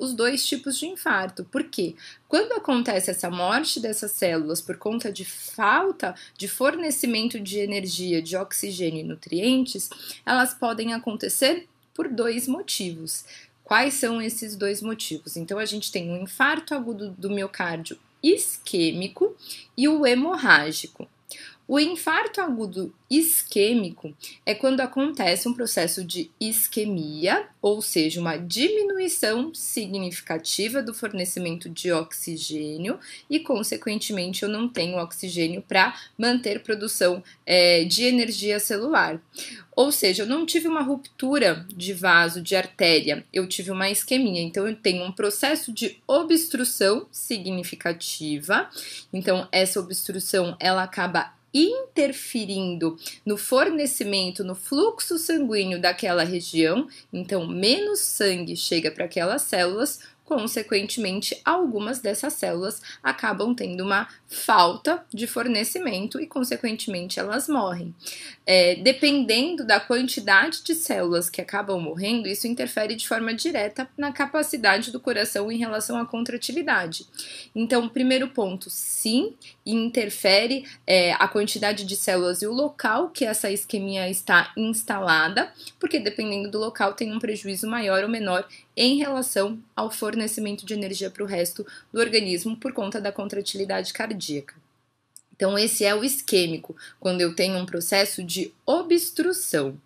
os dois tipos de infarto. Por quê? Quando acontece essa morte dessas células por conta de falta de fornecimento de energia, de oxigênio e nutrientes, elas podem acontecer por dois motivos. Quais são esses dois motivos? Então, a gente tem um infarto agudo do miocárdio isquêmico e o hemorrágico. O infarto agudo isquêmico é quando acontece um processo de isquemia, ou seja, uma diminuição significativa do fornecimento de oxigênio e, consequentemente, eu não tenho oxigênio para manter produção é, de energia celular. Ou seja, eu não tive uma ruptura de vaso, de artéria, eu tive uma isquemia. Então, eu tenho um processo de obstrução significativa. Então, essa obstrução ela acaba interferindo no fornecimento, no fluxo sanguíneo daquela região, então menos sangue chega para aquelas células, Consequentemente, algumas dessas células acabam tendo uma falta de fornecimento e, consequentemente, elas morrem. É, dependendo da quantidade de células que acabam morrendo, isso interfere de forma direta na capacidade do coração em relação à contratividade. Então, primeiro ponto, sim, interfere é, a quantidade de células e o local que essa isquemia está instalada, porque dependendo do local tem um prejuízo maior ou menor em relação ao fornecimento fornecimento de energia para o resto do organismo por conta da contratilidade cardíaca. Então, esse é o isquêmico, quando eu tenho um processo de obstrução.